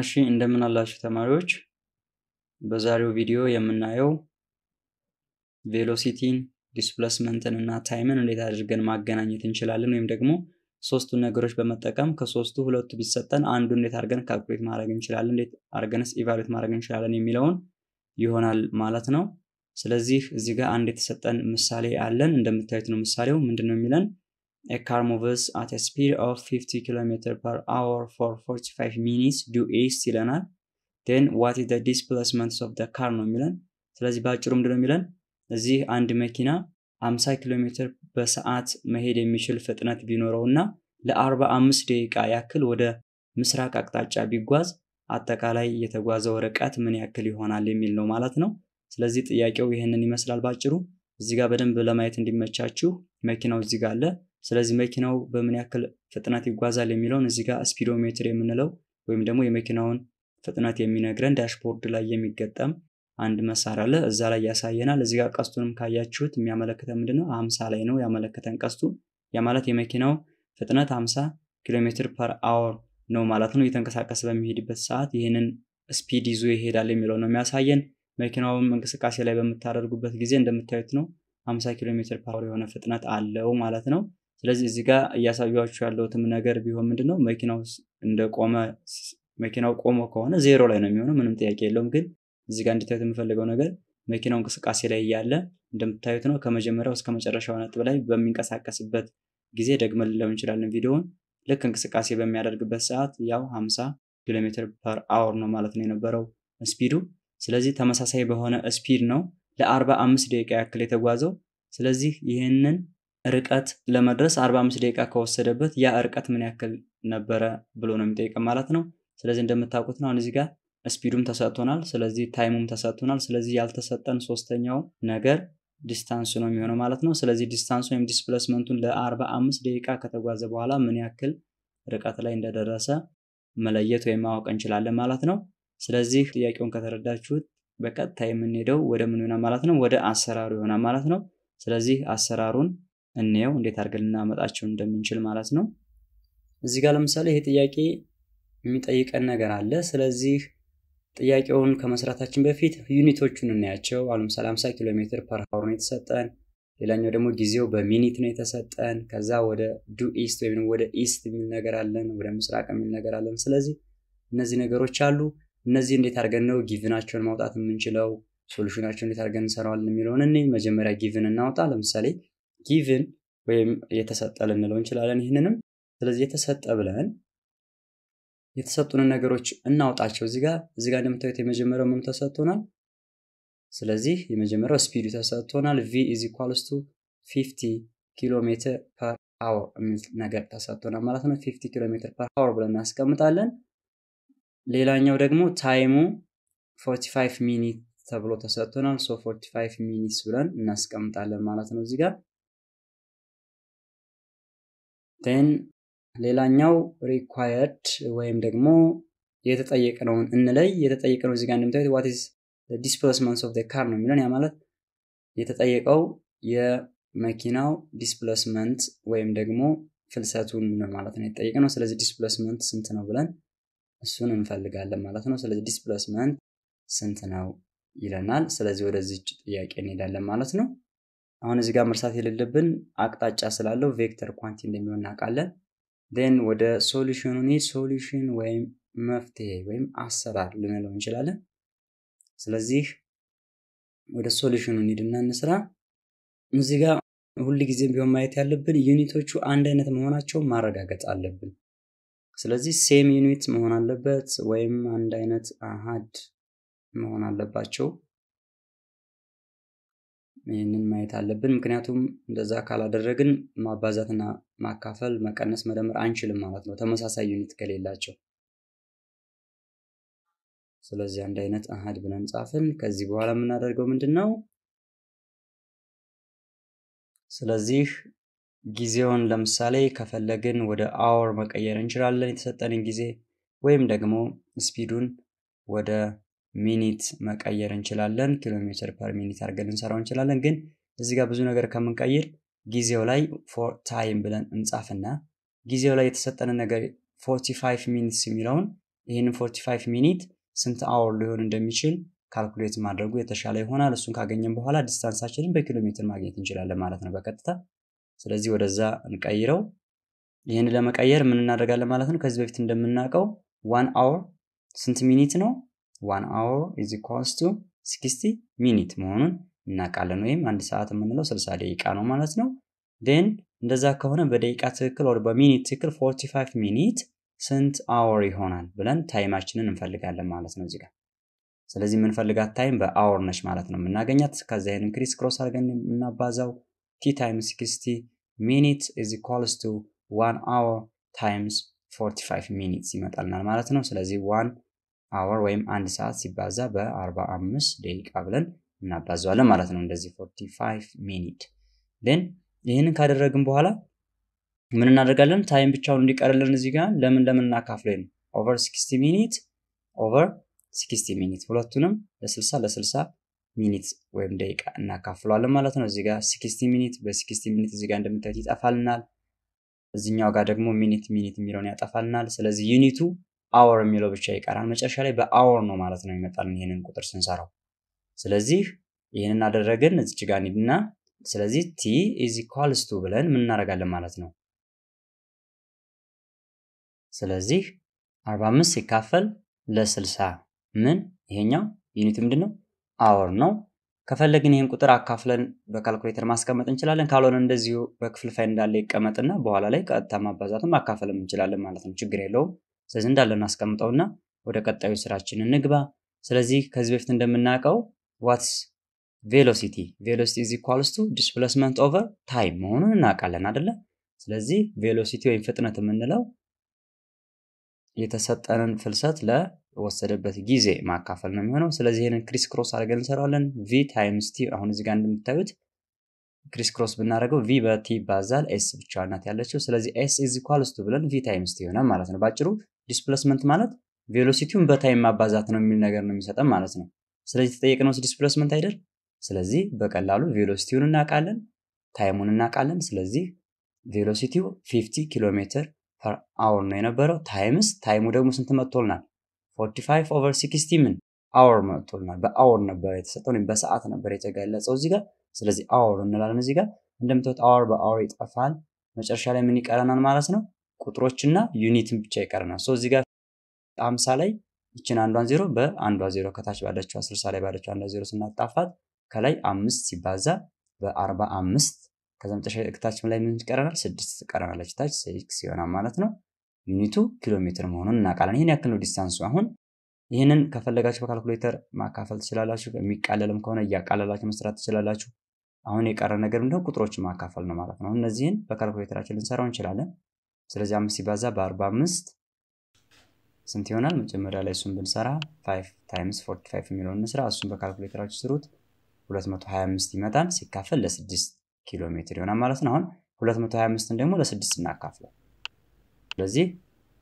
እሺ እንደምን አላችሁ ተማሪዎች? በዛሬው ቪዲዮ የምናየው ቬሎሲቲን ዲስፕለስመንትን እና ታይምን እንዴት አድርገን ማገናኘት እንችላለን ወይም ደግሞ ሶስቱን ነገሮች በመጠቀም ከሶስቱ ሁለቱ ቢሰጠን አንዱ እንዴት አድርገን ካልኩሌት ማድረግ እንችላለን፣ እንዴት አድርገንስ ኢቫሉዌት ማድረግ እንችላለን የሚለውን ይሆናል ማለት ነው። ስለዚህ እዚህ ጋር አንድ የተሰጠን ምሳሌ አለን። እንደምታዩት ነው ምሳሌው ምንድን ነው የሚለን a car moves at a speed of 50 km per hour for 45 minutes due east ይለናል። ን ዋት ደ ዲስፕላስመንትስ ኦፍ ደ ካር ነው የሚለን። ስለዚህ በአጭሩ ምንድነው የሚለን እዚህ አንድ መኪና 50 ኪሎ ሜትር በሰዓት መሄድ የሚችል ፍጥነት ቢኖረው እና ለ45 ደቂቃ ያክል ወደ ምስራቅ አቅጣጫ ቢጓዝ አጠቃላይ የተጓዘው ርቀት ምን ያክል ይሆናል የሚል ነው ማለት ነው። ስለዚህ ጥያቄው ይህንን ይመስላል በአጭሩ። እዚህ በደንብ ለማየት እንዲመቻችሁ መኪናው እዚህ ጋር አለ። ስለዚህ መኪናው በምን ያክል ፍጥነት ይጓዛል የሚለውን እዚህ ጋር ስፒዶሜትር የምንለው ወይም ደግሞ የመኪናውን ፍጥነት የሚነግረን ዳሽቦርድ ላይ የሚገጠም አንድ መሳሪያ አለ። እዛ ላይ ያሳየናል። እዚህ ጋር ቀስቱንም ካያችሁት የሚያመለክተን ምንድነው? ሀምሳ ላይ ነው ያመለከተን ቀስቱ። ያ ማለት የመኪናው ፍጥነት አምሳ ኪሎ ሜትር ፐር አወር ነው ማለት ነው። እየተንቀሳቀሰ በሚሄድበት ሰዓት ይህንን ስፒድ ይዞ ይሄዳል የሚለው ነው የሚያሳየን። መኪናውም እንቅስቃሴ ላይ በምታደርጉበት ጊዜ እንደምታዩት ነው 50 ኪሎ ሜትር ፐር አወር የሆነ ፍጥነት አለው ማለት ነው። ስለዚህ እዚህ ጋር እያሳዩችሁ ያለውትም ነገር ቢሆን ምንድነው መኪናው እንደቆመ መኪናው ቆሞ ከሆነ ዜሮ ላይ ነው የሚሆነው፣ ምንም ጥያቄ የለውም። ግን እዚ ጋር እንድታዩት የምፈልገው ነገር መኪናው እንቅስቃሴ ላይ እያለ እንደምታዩት ነው። ከመጀመሪያው እስከ መጨረሻው ነጥብ ላይ በሚንቀሳቀስበት ጊዜ ደግመ ልለው እንችላለን ቪዲዮውን። ልክ እንቅስቃሴ በሚያደርግበት ሰዓት ያው 50 ኪሎ ሜትር ፐር አወር ነው ማለት ነው የነበረው ስፒዱ። ስለዚህ ተመሳሳይ በሆነ ስፒድ ነው ለ45 ደቂቃ ያክል የተጓዘው። ስለዚህ ይህንን ርቀት ለመድረስ 45 ደቂቃ ከወሰደበት ያ ርቀት ምን ያክል ነበረ ብሎ ነው የሚጠይቀ ማለት ነው። ስለዚህ እንደምታውቁት ነው እዚህ ጋር ስፒዱም ተሰጥቶናል። ስለዚህ ታይሙም ተሰጥቶናል። ስለዚህ ያልተሰጠን ሶስተኛው ነገር ዲስታንሱ ነው የሚሆነው ማለት ነው። ስለዚህ ዲስታንሱ ወይም ዲስፕሌስመንቱን ለ45 ደቂቃ ከተጓዘ በኋላ ምን ያክል ርቀት ላይ እንደደረሰ መለየት ወይም ማወቅ እንችላለን ማለት ነው። ስለዚህ ጥያቄውን ከተረዳችሁት በቀጥታ የምንሄደው ወደ ምን ይሆናል ማለት ነው? ወደ አሰራሩ ይሆናል ማለት ነው። ስለዚህ አሰራሩን እንየው እንዴት አድርገን ልናመጣቸው እንደምንችል ማለት ነው። እዚህ ጋር ለምሳሌ ይሄ ጥያቄ የሚጠይቀን ነገር አለ። ስለዚህ ጥያቄውን ከመስራታችን በፊት ዩኒቶቹን እናያቸው። አሁን ለምሳሌ 50 ኪሎ ሜትር ፐር ሀወር ነው የተሰጠን። ሌላኛው ደግሞ ጊዜው በሚኒት ነው የተሰጠን። ከዛ ወደ ዱ ኢስት ወይም ወደ ኢስት የሚል ነገር አለን፣ ወደ ምስራቅ የሚል ነገር አለን። ስለዚህ እነዚህ ነገሮች አሉ። እነዚህ እንዴት አድርገን ነው ጊቭናቸውን ማውጣት የምንችለው? ሶሉሽናቸውን እንዴት አድርገን እንሰራዋለን የሚለውን እኔ መጀመሪያ ጊቭን እናውጣ። ለምሳሌ ጊቭን ወይም የተሰጠ ልንለው እንችላለን ይህንንም ስለዚህ የተሰጠ ብለን የተሰጡንን ነገሮች እናውጣቸው እዚህ ጋር እዚህ ጋር እንደምታዩት የመጀመሪያው ምኑ ተሰጥቶናል ስለዚህ የመጀመሪያው ስፒዱ ተሰጥቶናል ቪ ኢዝ ኢኳልስ ቱ 50 ኪሎ ሜትር ፐር አወር የሚል ነገር ተሰጥቶናል ማለት ነው 50 ኪሎ ሜትር ፐር አወር ብለን እናስቀምጣለን ሌላኛው ደግሞ ታይሙ 45 ሚኒት ተብሎ ተሰጥቶናል ሶ 45 ሚኒትስ ብለን እናስቀምጣለን ማለት ነው እዚህ ጋር ን ሌላኛው ሪኳየርድ ወይም ደግሞ የተጠየቅነውን እንለይ። የተጠየቅነው ነው ጋር እንደምታዩት ዋት ኢዝ ዲስፕሌስመንት ኦፍ ካር ነው የሚለን። ያ ማለት የተጠየቀው የመኪናው ዲስፕሌስመንት ወይም ደግሞ ፍልሰቱን ማለት ነው ነው ስለዚህ ዲስፕሌስመንት ስንት ነው ብለን እሱን እንፈልጋለን ማለት ነው። ስለዚህ ዲስፕሌስመንት ስንት ነው ይለናል። ስለዚህ ወደዚች ጥያቄ እንሄዳለን ማለት ነው። አሁን እዚህ ጋር መርሳት የሌለብን አቅጣጫ ስላለው ቬክተር ኳንቲ እንደሚሆን እናውቃለን። ን ወደ ሶሉሽኑ ኒ ሶሉሽን ወይም መፍትሄ ወይም አሰራር ልንለው እንችላለን። ስለዚህ ወደ ሶሉሽኑ ኒድ እንስራ። እዚህ ጋር ሁል ጊዜም ቢሆን ማየት ያለብን ዩኒቶቹ አንድ አይነት መሆናቸውን ማረጋገጥ አለብን። ስለዚህ ሴም ዩኒት መሆን አለበት ወይም አንድ አይነት አሃድ መሆን አለባቸው። ይህንን ማየት አለብን። ምክንያቱም እንደዛ ካላደረግን ማባዛትና ማካፈል፣ መቀነስ፣ መደመር አንችልም ማለት ነው ተመሳሳይ ዩኒት ከሌላቸው። ስለዚህ አንድ አይነት አሃድ ብለን ጻፍን። ከዚህ በኋላ የምናደርገው ምንድን ነው? ስለዚህ ጊዜውን ለምሳሌ ከፈለግን ወደ አወር መቀየር እንችላለን የተሰጠንን ጊዜ ወይም ደግሞ ስፒዱን ወደ ሚኒት መቀየር እንችላለን። ኪሎ ሜትር ፐር ሚኒት አድርገን ልንሰራው እንችላለን። ግን እዚህ ጋር ብዙ ነገር ከምንቀይር ጊዜው ላይ ፎር ታይም ብለን እንጻፍና ጊዜው ላይ የተሰጠንን ነገር 45 ሚኒትስ የሚለውን ይህንን 45 ሚኒት ስንት አወር ሊሆን እንደሚችል ካልኩሌት ማድረጉ የተሻለ ይሆናል። እሱን ካገኘን በኋላ ዲስታንሳችንን በኪሎ ሜትር ማግኘት እንችላለን ማለት ነው በቀጥታ። ስለዚህ ወደዛ እንቀይረው። ይህን ለመቀየር ምን እናደርጋለን ማለት ነው? ከዚህ በፊት እንደምናውቀው ዋን አወር ስንት ሚኒት ነው? ዋን አወር ኢዝ ኢኳልስ ቱ ሲክስቲ ሚኒት መሆኑን እናውቃለን። ወይም አንድ ሰዓት የምንለው ስልሳ ደቂቃ ነው ማለት ነው። ዴን እንደዛ ከሆነ በደቂቃ ትክክል ወር በሚኒት ትክክል ፎርቲ ፋይቭ ሚኒት ስንት አወር ይሆናል ብለን ታይማችንን እንፈልጋለን ማለት ነው እዚህ ጋር። ስለዚህ የምንፈልጋት ታይም በአወር ነች ማለት ነው የምናገኛት። ከዛ ይህን ክሪስ ክሮስ አድርገን የምናባዛው ቲ ታይም 60 ሚኒት ኢዝ ኢኳልስ ቱ ዋን አወር ታይምስ 45 ሚኒትስ ይመጣልናል ማለት ነው። ስለዚህ ዋን አወር ወይም አንድ ሰዓት ሲባዛ በ45 ደቂቃ ብለን እናባዘዋለን ማለት ነው። እንደዚህ 45 ሚኒት ን ይህንን ካደረግን በኋላ ምን እናደርጋለን? ታይም ብቻውን እንዲቀርልን እዚህ ጋር ለምን ለምን እናካፍለን? ኦቨር 60 ሚኒት ኦቨር 60 ሚኒት ሁለቱንም ለ60 ለ60 ሚኒት ወይም ደቂቃ እናካፍለዋለን ማለት ነው። እዚጋ ሲክስቲ 60 ሚኒት በ60 ሚኒት እዚጋ ጋር እንደምታዩት ይጠፋልናል። እዚኛው ጋር ደግሞ ሚኒት ሚኒት የሚለውን ያጠፋልናል። ስለዚህ ዩኒቱ አወር የሚለው ብቻ ይቀራል። መጨረሻ ላይ በአወር ነው ማለት ነው ይመጣልን ይህንን ቁጥር ስንሰራው። ስለዚህ ይህንን አደረግን እዚች ጋር እንሂድና ስለዚህ ቲ ኢዝ ኢኳልስ ቱ ብለን ምን እናደርጋለን ማለት ነው። ስለዚህ 45 ሲካፈል ለ60 ምን ይሄኛው ዩኒት ምንድን ነው? አወር ነው። ከፈለግን ይህን ቁጥር አካፍለን በካልኩሌተር ማስቀመጥ እንችላለን። ካልሆነ እንደዚሁ በክፍልፋይ እንዳለ ይቀመጥና በኋላ ላይ ቀጥታ ማባዛትም ማካፈልም እንችላለን ማለት ነው። ችግር የለውም። ስለዚህ እንዳለ እናስቀምጠውና ወደ ቀጣዩ ስራችን እንግባ። ስለዚህ ከዚህ በፊት እንደምናውቀው ዋትስ ቬሎሲቲ ቬሎሲቲ ኢዝ ኢኳልስ ቱ ዲስፕሌስመንት ኦቨር ታይም መሆኑን እናውቃለን አደለ? ስለዚህ ቬሎሲቲ ወይም ፍጥነት የምንለው የተሰጠንን ፍልሰት ለወሰደበት ጊዜ ማካፈል ነው የሚሆነው። ስለዚህ ይህንን ክሪስ ክሮስ አድርገን እንሰራዋለን። ቪ ታይምስ ቲ አሁን እዚህ ጋር እንደምታዩት ክሪስ ክሮስ ብናደረገው ቪ በቲ ይባዛል ኤስ ብቻዋናት ያለችው። ስለዚህ ኤስ ኢዝ ኳልስቱ ብለን ቪ ታይምስ ቲ ይሆናል ማለት ነው። ባጭሩ ዲስፕሌስመንት ማለት ቬሎሲቲውን በታይም ማባዛት ነው የሚል ነገር ነው የሚሰጠን ማለት ነው። ስለዚህ የተጠየቅነው ዲስፕሌስመንት አይደል? ስለዚህ በቀላሉ ቬሎሲቲውን እናውቃለን፣ ታይሙን እናውቃለን። ስለዚህ ቬሎሲቲው 50 ኪሎ ሜትር ፐር አወር ነው የነበረው። ታይምስ ታይሙ ደግሞ ስንት መጥቶልናል? 45 ኦቨር 60 ምን አወር መጥቶልናል። በአወር ነበር የተሰጠው፣ በሰዓት ነበር የተገለጸው እዚህ ጋር። ስለዚህ አወር እንላለን እዚህ ጋር። እንደምታዩት አወር በአወር ይጠፋል። መጨረሻ ላይ ምን ይቀረናል ማለት ነው? ቁጥሮችና ዩኒትን ብቻ ይቀርናል። ሶ እዚህ ጋር አምሳ ላይ ይችን አንዷን ዜሮ በአንዷ ዜሮ ከታች ባለችው አስርሳ ላይ ባለችው አንዷ ዜሮ ስናጣፋት ከላይ አምስት ሲባዛ በአርባ አምስት ከዛም ከታች ላይ ምን ይቀረናል? ስድስት ቀረናለች ታች ሲክስ ይሆናል ማለት ነው። ዩኒቱ ኪሎ ሜትር መሆኑን እናቃለን ይህን ያክል ነው ዲስታንሱ። አሁን ይህንን ከፈለጋችሁ በካልኩሌተር ማካፈል ትችላላችሁ። የሚቃለልም ከሆነ እያቃለላችሁ መስራት ትችላላችሁ። አሁን የቀረ ነገር ምንደ ቁጥሮች ማካፈል ነው ማለት ነው። እነዚህን በካልኩሌተራችን ልንሰራው እንችላለን። ስለዚህ አምስት ሲባዛ በ45 ስንት ይሆናል? መጀመሪያ ላይ እሱን ብንሰራ 5 ታይምስ 45 የሚለውን እንስራ። እሱን በካልኩሌተራችሁ ስሩት 225 ይመጣል። ሲካፈል ለ6 ኪሎ ሜትር ይሆናል ማለት ነው። አሁን 225ን ደግሞ ለስድስት እናካፍለው። ስለዚህ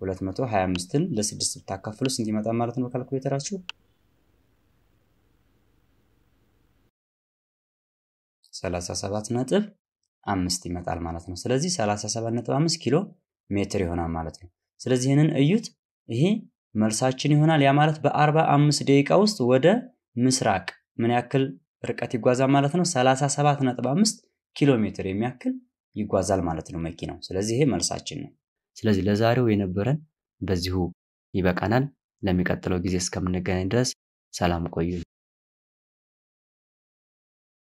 225ን ለስድስት ብታካፍሉ ስንት ይመጣል ማለት ነው በካልኩሌተራችሁ? ሰላሳ ሰባት ነጥብ አምስት ይመጣል ማለት ነው። ስለዚህ ሰላሳ ሰባት ነጥብ አምስት ኪሎ ሜትር ይሆናል ማለት ነው። ስለዚህ ይህንን እዩት። ይሄ መልሳችን ይሆናል። ያ ማለት በአርባ አምስት ደቂቃ ውስጥ ወደ ምስራቅ ምን ያክል ርቀት ይጓዛል ማለት ነው? 37.5 ኪሎ ሜትር የሚያክል ይጓዛል ማለት ነው መኪናው። ስለዚህ ይሄ መልሳችን ነው። ስለዚህ ለዛሬው የነበረን በዚሁ ይበቃናል። ለሚቀጥለው ጊዜ እስከምንገናኝ ድረስ ሰላም ቆዩ።